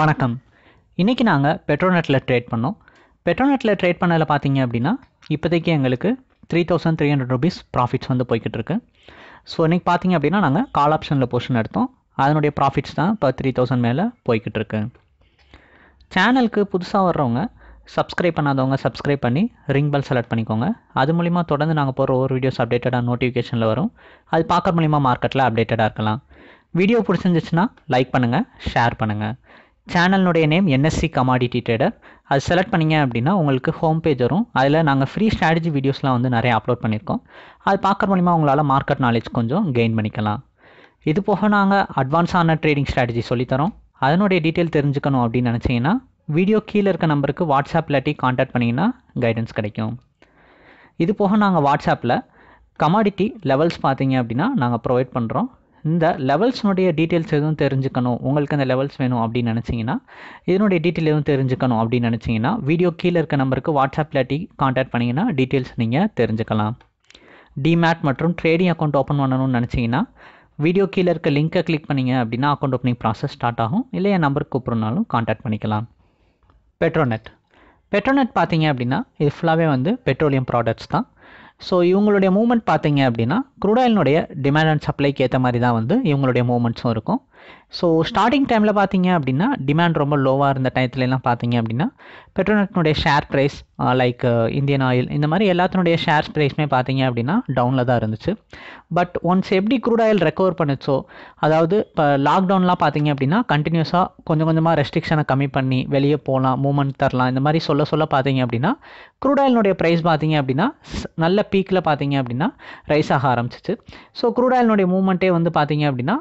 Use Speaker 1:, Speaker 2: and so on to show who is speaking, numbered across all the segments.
Speaker 1: வணக்கம் இன்றைக்கி நாங்கள் பெட்ரோநெட்டில் ட்ரேட் பண்ணோம் பெட்ரோநெட்டில் ட்ரேட் பண்ணதில் பார்த்தீங்க அப்படின்னா இப்போதைக்கு எங்களுக்கு three thousand three hundred rupees profits வந்து போய்கிட்டு இருக்கு ஸோ இன்றைக்கி பார்த்தீங்க அப்படின்னா நாங்கள் கால் ஆப்ஷனில் போர்ஷன் எடுத்தோம் அதனுடைய ப்ராஃபிட்ஸ் தான் இப்போ த்ரீ தௌசண்ட் மேலே போய்கிட்டு இருக்கு சேனலுக்கு புதுசாக வர்றவங்க சப்ஸ்கிரைப் பண்ணாதவங்க சப்ஸ்கிரைப் பண்ணி ரிங் பெல் செலக்ட் பண்ணிக்கோங்க அது மூலிமா தொடர்ந்து நாங்கள் போகிற ஒவ்வொரு வீடியோஸ் அப்டேட்டடாக நோட்டிஃபிகேஷனில் வரும் அது பார்க்குற மூலிமா மார்க்கெட்டில் அப்டேட்டடாக இருக்கலாம் வீடியோ பிடிச்சிருந்துச்சுன்னா லைக் பண்ணுங்கள் ஷேர் பண்ணுங்கள் சேனல்னுடைய நேம் என்எஸ்சி கமாடிட்டி ட்ரேடர் அது செலக்ட் பண்ணிங்க அப்படின்னா உங்களுக்கு ஹோம் பேஜ் வரும் அதில் நாங்கள் ஃப்ரீ ஸ்ட்ராட்டஜி வீடியோஸ்லாம் வந்து நிறைய அப்லோட் பண்ணியிருக்கோம் அது பார்க்குற மூலிமா உங்களால் மார்க்கெட் நாலேஜ் கொஞ்சம் கெயின் பண்ணிக்கலாம் இது போக நாங்கள் அட்வான்ஸான ட்ரேடிங் ஸ்ட்ராட்டஜி சொல்லித்தரோம் அதனுடைய டீட்டெயில் தெரிஞ்சுக்கணும் அப்படின்னு நினச்சிங்கன்னா வீடியோ கீழே இருக்க நம்பருக்கு வாட்ஸ்அப் இல்லாட்டி காண்டாக்ட் பண்ணிங்கன்னா கைடன்ஸ் கிடைக்கும் இது போக நாங்கள் வாட்ஸ்அப்பில் கமாடிட்டி லெவல்ஸ் பார்த்தீங்க அப்படின்னா நாங்கள் ப்ரொவைட் பண்ணுறோம் இந்த லெவல்ஸ்னுடைய டீட்டெயில்ஸ் எதுவும் தெரிஞ்சுக்கணும் உங்களுக்கு அந்த லெவல்ஸ் வேணும் அப்படின்னு நினச்சிங்கன்னா இதனுடைய டீட்டெயில் எதுவும் தெரிஞ்சுக்கணும் அப்படின்னு நினச்சிங்கன்னா வீடியோ கீழே இருக்க நம்பருக்கு வாட்ஸ்அப்பில் டி காண்டாக்ட் பண்ணிங்கன்னா டீட்டெயில்ஸ் நீங்கள் தெரிஞ்சுக்கலாம் டிமேட் மற்றும் ட்ரேடிங் அக்கௌண்ட் ஓப்பன் பண்ணணும்னு நினச்சிங்கன்னா வீடியோ கீழே இருக்க லிங்க்கை கிளிக் பண்ணிங்க அப்படின்னா அக்கௌண்ட் ஓப்பனிங் ப்ராசஸ் ஸ்டார்ட் ஆகும் இல்லை என் நம்பருக்கு கூப்பிட்றனாலும் காண்டாக்ட் பண்ணிக்கலாம் பெட்ரோநெட் பெட்ரோநெட் பார்த்தீங்க அப்படின்னா இது ஃபுல்லாகவே வந்து பெட்ரோலியம் ப்ராடக்ட்ஸ் தான் ஸோ இவங்களுடைய மூமெண்ட் பார்த்தீங்க அப்படின்னா க்ரூட் ஆயிலினுடைய டிமாண்ட் அண்ட் சப்ளைக்கு ஏற்ற மாதிரி தான் வந்து இவங்களுடைய மூமெண்ட்ஸும் இருக்கும் ஸோ ஸ்டார்டிங் டைமில் பார்த்தீங்க அப்படின்னா டிமாண்ட் ரொம்ப லோவாக இருந்த எல்லாம் பார்த்தீங்க அப்படின்னா பெட்ரோநெட்னுடைய share price like Indian oil இந்த மாதிரி எல்லாத்தினுடைய ஷேர் ப்ரைஸ்மே பார்த்தீங்க அப்படின்னா டவுனில் தான் இருந்துச்சு பட் ஒன்ஸ் எப்படி க்ரூட் ஆயில் ரெக்கவர் பண்ணுச்சோ அதாவது இப்போ லாக்டவுன்லாம் பார்த்தீங்க அப்படின்னா கண்டினியூஸாக கொஞ்சம் கொஞ்சமாக ரெஸ்ட்ரிக்ஷனை கம்மி பண்ணி வெளியே போகலாம் மூமெண்ட் தரலாம் இந்த மாதிரி சொல்ல சொல்ல பார்த்தீங்க அப்படின்னா க்ரூட் ஆயிலுடைய ப்ரைஸ் பார்த்தீங்க அப்படின்னா நல்ல பீக்கில் பார்த்தீங்க அப்படின்னா ரைஸ் ஆக ஆரம்பிச்சிச்சு ஸோ க்ரூட் ஆயிலினுடைய மூமெண்ட்டே வந்து பார்த்தீங்க அப்படின்னா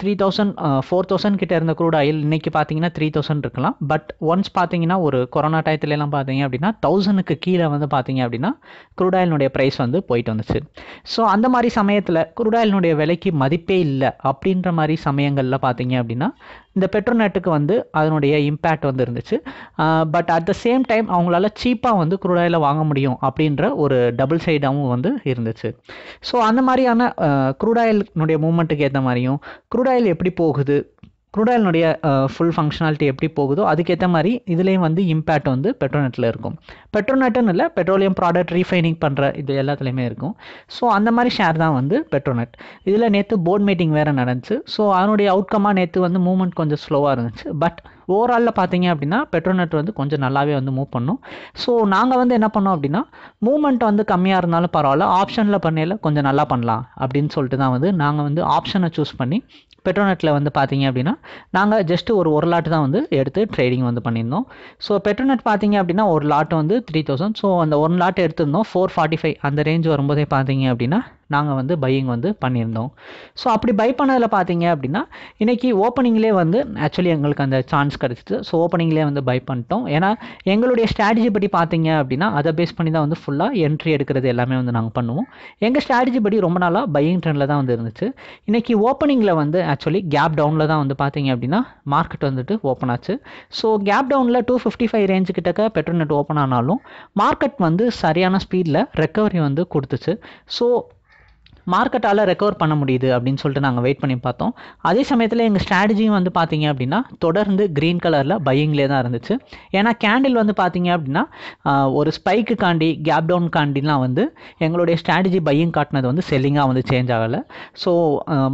Speaker 1: three uh, thousand four thousand கிட்ட இருந்த க்ரூட் ஆயில் இன்னைக்கு பார்த்தீங்கன்னா த்ரீ தௌசண்ட் இருக்கலாம் பட் ஒன்ஸ் பார்த்தீங்கன்னா ஒரு கொரோனா டயத்துலலாம் பார்த்தீங்க அப்படின்னா தௌசண்ட்க்கு கீழே வந்து பார்த்தீங்க அப்படின்னா க்ரூட் ஆயிலினுடைய ப்ரைஸ் வந்து போயிட்டு வந்துச்சு ஸோ அந்த மாதிரி சமயத்தில் க்ரூட் ஆயிலினுடைய விலைக்கு மதிப்பே இல்லை அப்படின்ற மாதிரி சமயங்களில் பார்த்தீங்க அப்படின்னா இந்த பெட்ரோநெட்டுக்கு வந்து அதனுடைய இம்பேக்ட் வந்து இருந்துச்சு but at the same time அவங்களால சீப்பாக வந்து குரூடாயில் வாங்க முடியும் அப்படின்ற ஒரு டபுள் சைடாகவும் வந்து இருந்துச்சு ஸோ அந்த மாதிரியான குரூடாயிலுடைய மூமெண்ட்டுக்கு ஏற்ற மாதிரியும் குரூடாயில் எப்படி போகுது குரூடாயிலினுடைய ஃபுல் ஃபங்க்ஷனாலிட்டி எப்படி போகுதோ அதுக்கேற்ற மாதிரி இதுலேயும் வந்து இம்பேக்ட் வந்து பெட்ரோநெட்டில் இருக்கும் பெட்ரோநெட்டுன்னு இல்லை பெட்ரோலியம் ப்ராடக்ட் ரீஃபைனிங் பண்ணுற இது எல்லாத்துலேயுமே இருக்கும் ஸோ அந்த மாதிரி ஷேர் தான் வந்து பெட்ரோநெட் இதில் நேற்று போர்ட் மீட்டிங் வேறு நடந்துச்சு ஸோ அதனுடைய அவுட்கமாக நேற்று வந்து மூமெண்ட் கொஞ்சம் ஸ்லோவாக இருந்துச்சு பட் ஓவராலில் பார்த்தீங்க அப்படின்னா பெட்ரோநெட் வந்து கொஞ்சம் நல்லாவே வந்து மூவ் பண்ணும் ஸோ நாங்கள் வந்து என்ன பண்ணோம் அப்படின்னா மூவ்மெண்ட் வந்து கம்மியாக இருந்தாலும் பரவாயில்ல ஆப்ஷனில் பண்ணையில் கொஞ்சம் நல்லா பண்ணலாம் அப்படின்னு சொல்லிட்டு தான் வந்து நாங்கள் வந்து ஆப்ஷனை சூஸ் பண்ணி பெட்ரோநெட்டில் வந்து பார்த்தீங்க அப்படின்னா நாங்கள் ஜஸ்ட்டு ஒரு ஒரு லாட்டு தான் வந்து எடுத்து ட்ரேடிங் வந்து பண்ணியிருந்தோம் ஸோ பெட்ரோநெட் பார்த்தீங்க அப்படின்னா ஒரு லாட்டு வந்து த்ரீ தௌசண்ட் ஸோ அந்த ஒன் லாட் எடுத்திருந்தோம் ஃபோர் ஃபார்ட்டி ஃபைவ் அந்த ரேஞ்ச் வரும்போதே பார்த்தீங்க அப்படின்னா நாங்கள் வந்து பையிங் வந்து பண்ணியிருந்தோம் ஸோ அப்படி பை பண்ணதில் பார்த்தீங்க அப்படின்னா இன்றைக்கி ஓப்பனிங்லேயே வந்து ஆக்சுவலி எங்களுக்கு அந்த சான்ஸ் கிடச்சிது ஸோ ஓப்பனிங்லேயே வந்து பை பண்ணிட்டோம் ஏன்னா எங்களுடைய ஸ்ட்ராட்டஜி படி பார்த்தீங்க அப்படின்னா அதை பேஸ் பண்ணி தான் வந்து ஃபுல்லாக என்ட்ரி எடுக்கிறது எல்லாமே வந்து நாங்கள் பண்ணுவோம் எங்கள் ஸ்ட்ராட்டஜி படி ரொம்ப நாளாக பையிங் ட்ரெண்டில் தான் வந்து இருந்துச்சு இன்றைக்கி ஓப்பனிங்கில் வந்து ஆக்சுவலி கேப் டவுனில் தான் வந்து பார்த்தீங்க அப்படின்னா மார்க்கெட் வந்துட்டு ஓப்பன் ஆச்சு ஸோ கேப் டவுனில் டூ ஃபிஃப்டி ஃபைவ் ரேஞ்ச் கிட்டக்க பெட்ரோல் நெட் ஓப்பன் ஆனாலும் மார்க்கெட் வந்து சரியான ஸ்பீடில் ரெக்கவரி வந்து கொடுத்துச்சு ஸோ மார்க்கெட்டால் ரெக்கவர் பண்ண முடியுது அப்படின்னு சொல்லிட்டு நாங்கள் வெயிட் பண்ணி பார்த்தோம் அதே சமயத்தில் எங்கள் ஸ்ட்ராட்டஜியும் வந்து பார்த்தீங்க அப்படின்னா தொடர்ந்து க்ரீன் கலரில் பையிங்லேயே தான் இருந்துச்சு ஏன்னா கேண்டில் வந்து பார்த்தீங்க அப்படின்னா ஒரு ஸ்பைக்கு காண்டி கேப் டவுன் காண்டிலாம் வந்து எங்களுடைய ஸ்ட்ராட்டஜி பையிங் காட்டினது வந்து செல்லிங்காக வந்து சேஞ்ச் ஆகலை ஸோ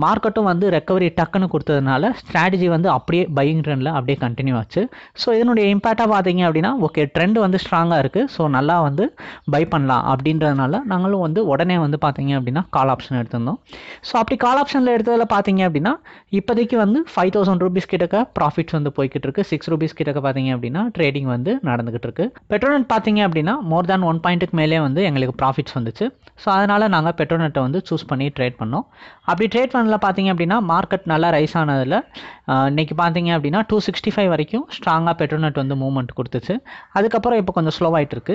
Speaker 1: மார்க்கெட்டும் வந்து ரெக்கவரி டக்குன்னு கொடுத்ததுனால ஸ்ட்ராட்டஜி வந்து அப்படியே பையிங் ட்ரெண்டில் அப்படியே கண்டினியூ ஆச்சு ஸோ இதனுடைய இம்பேக்டாக பார்த்தீங்க அப்படின்னா ஓகே ட்ரெண்ட் வந்து ஸ்ட்ராங்காக இருக்குது ஸோ நல்லா வந்து பை பண்ணலாம் அப்படின்றதுனால நாங்களும் வந்து உடனே வந்து பார்த்தீங்க அப்படின்னா கால் ஆப்ஷன் ஆப்ஷன் எடுத்திருந்தோம் ஸோ அப்படி கால் ஆப்ஷனில் எடுத்ததில் பார்த்தீங்க அப்படின்னா இப்போதைக்கு வந்து ஃபைவ் தௌசண்ட் ருபீஸ் கிட்டக்க ப்ராஃபிட்ஸ் வந்து போய்கிட்டு இருக்கு சிக்ஸ் ருபீஸ் கிட்டக்க பார்த்தீங்க அப்படின்னா ட்ரேடிங் வந்து நடந்துகிட்டு இருக்கு பெட்ரோனட் பார்த்தீங்க அப்படின்னா மோர் தேன் ஒன் பாயிண்ட்டுக்கு மேலே வந்து எங்களுக்கு ப்ராஃபிட்ஸ் வந்துச்சு ஸோ அதனால் நாங்கள் பெட்ரோனட்டை வந்து சூஸ் பண்ணி ட்ரேட் பண்ணோம் அப்படி ட்ரேட் பண்ணல பார்த்தீங்க அப்படின்னா மார்க்கெட் நல்லா ரைஸ் ஆனதில் இன்றைக்கி பார்த்தீங்க அப்படின்னா டூ சிக்ஸ்டி ஃபைவ் வரைக்கும் ஸ்ட்ராங்காக பெட்ரோனட் வந்து மூவ்மெண்ட் கொடுத்துச்சு அதுக்கப்புறம் இப்போ கொஞ்சம் ஸ்லோவாயிட்டு இருக்கு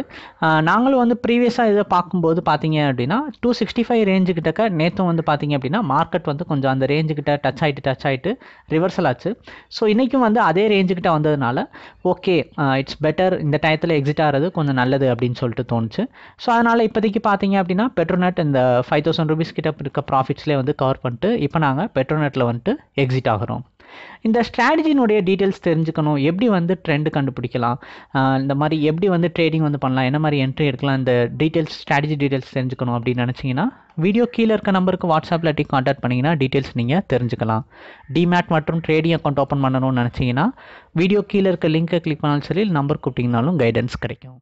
Speaker 1: நாங்களும் வந்து ப்ரீவியஸாக இதை பார்க்கும்போது பார்த்தீங்க அப்படின்னா டூ சிக்ஸ்டி ஃபைவ் ரேஞ்சு கிட்ட இருக்க நேற்றும் வந்து பார்த்தீங்க அப்படின்னா மார்க்கெட் வந்து கொஞ்சம் அந்த ரேஞ்சுக்கிட்ட டச் ஆகிட்டு டச் ஆகிட்டு ரிவர்சல் ஆச்சு ஸோ இன்றைக்கும் வந்து அதே ரேஞ்சுக்கிட்ட வந்ததுனால ஓகே இட்ஸ் பெட்டர் இந்த டயத்தில் எக்ஸிட் ஆகிறது கொஞ்சம் நல்லது அப்படின்னு சொல்லிட்டு தோணுச்சு ஸோ அதனால் இப்போதைக்கு பார்த்தீங்க அப்படின்னா பெட்ரோநெட் இந்த ஃபைவ் தௌசண்ட் ருபீஸ் கிட்ட இருக்க ப்ராஃபிட்ஸ்லேயே வந்து கவர் பண்ணிட்டு இப்போ நாங்கள் பெட்ரோநெட்டில் வந்துட்டு எக்ஸிட் ஆகிறோம் இந்த ஸ்ட்ராட்டஜினுடைய டீட்டெயில்ஸ் தெரிஞ்சுக்கணும் எப்படி வந்து ட்ரெண்ட் கண்டுபிடிக்கலாம் இந்த மாதிரி எப்படி வந்து ட்ரேடிங் வந்து பண்ணலாம் என்ன மாதிரி என்ட்ரி எடுக்கலாம் இந்த டீட்டெயில்ஸ் ஸ்ட்ராட்டஜி டீட்டெயில்ஸ் தெரிஞ்சுக்கணும் அப்படின்னு நினச்சிங்கன்னா வீடியோ கீழே இருக்க நம்பருக்கு வாட்ஸ்அப்பில் டீ காண்டாக்ட் பண்ணிங்கன்னா டீட்டெயில்ஸ் நீங்கள் தெரிஞ்சுக்கலாம் டிமேட் மற்றும் ட்ரேடிங் அக்கௌண்ட் ஓப்பன் பண்ணணும்னு நினச்சிங்கன்னா வீடியோ கீழே இருக்க லிங்க்கை கிளிக் பண்ணாலும் சரி நம்பர் கூப்பிட்டிங்கனாலும் கைடன்ஸ் கிடைக்கும்